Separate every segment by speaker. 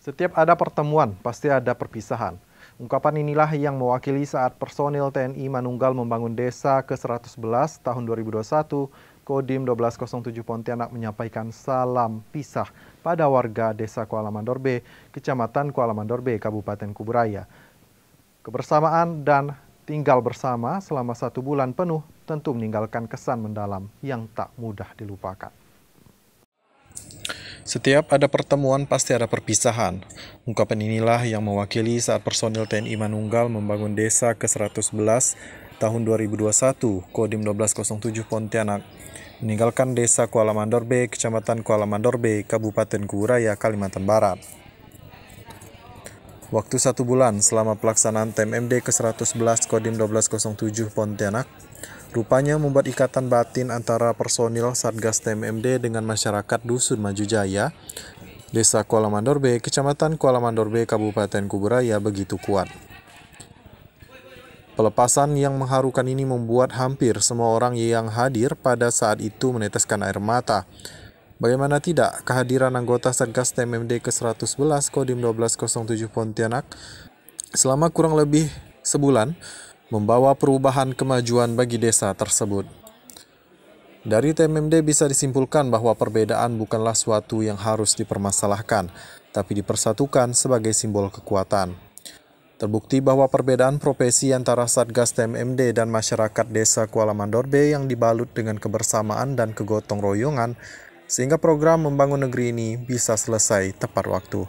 Speaker 1: Setiap ada pertemuan, pasti ada perpisahan. Ungkapan inilah yang mewakili saat personil TNI Manunggal membangun desa ke-111 tahun 2021, Kodim 1207 Pontianak menyampaikan salam pisah pada warga desa Kuala Mandorbe, Kecamatan Kuala Mandorbe, Kabupaten Kuburaya. Kebersamaan dan tinggal bersama selama satu bulan penuh tentu meninggalkan kesan mendalam yang tak mudah dilupakan. Setiap ada pertemuan pasti ada perpisahan. Ungkapan inilah yang mewakili saat personil TNI Manunggal membangun desa ke-111 tahun 2021, Kodim 1207 Pontianak, meninggalkan desa Kuala Mandorbe, Kecamatan Kuala Mandorbe, Kabupaten Kuburaya, Kalimantan Barat. Waktu satu bulan selama pelaksanaan TMMD ke-111 Kodim 1207 Pontianak, Rupanya membuat ikatan batin antara personil Satgas TMMD dengan masyarakat Dusun Maju Jaya, Desa Kuala Mandor B, Kecamatan Kuala Mandor B, Kabupaten Kuburaya begitu kuat. Pelepasan yang mengharukan ini membuat hampir semua orang yang hadir pada saat itu meneteskan air mata. Bagaimana tidak, kehadiran anggota Satgas TMMD ke-111 Kodim 1207 Pontianak selama kurang lebih sebulan membawa perubahan kemajuan bagi desa tersebut. Dari TMMD bisa disimpulkan bahwa perbedaan bukanlah suatu yang harus dipermasalahkan, tapi dipersatukan sebagai simbol kekuatan. Terbukti bahwa perbedaan profesi antara Satgas TMMD dan masyarakat desa Kuala Mandorbe yang dibalut dengan kebersamaan dan kegotong royongan, sehingga program membangun negeri ini bisa selesai tepat waktu.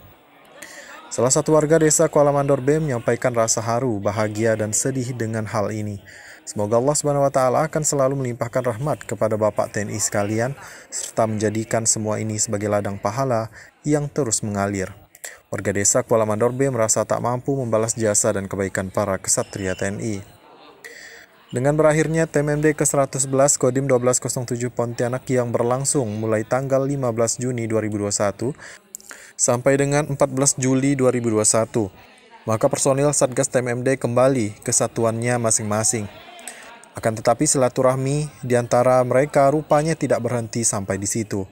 Speaker 1: Salah satu warga desa Kuala Mandor B menyampaikan rasa haru, bahagia, dan sedih dengan hal ini. Semoga Allah Subhanahu wa taala akan selalu melimpahkan rahmat kepada Bapak TNI sekalian serta menjadikan semua ini sebagai ladang pahala yang terus mengalir. Warga desa Kuala Mandor B merasa tak mampu membalas jasa dan kebaikan para kesatria TNI. Dengan berakhirnya TMMD ke-111 Kodim 1207 Pontianak yang berlangsung mulai tanggal 15 Juni 2021 sampai dengan 14 Juli 2021. Maka personil Satgas TMMD kembali ke satuannya masing-masing. Akan tetapi silaturahmi di antara mereka rupanya tidak berhenti sampai di situ.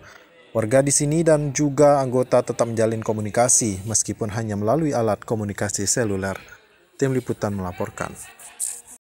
Speaker 1: Warga di sini dan juga anggota tetap menjalin komunikasi meskipun hanya melalui alat komunikasi seluler. Tim liputan melaporkan.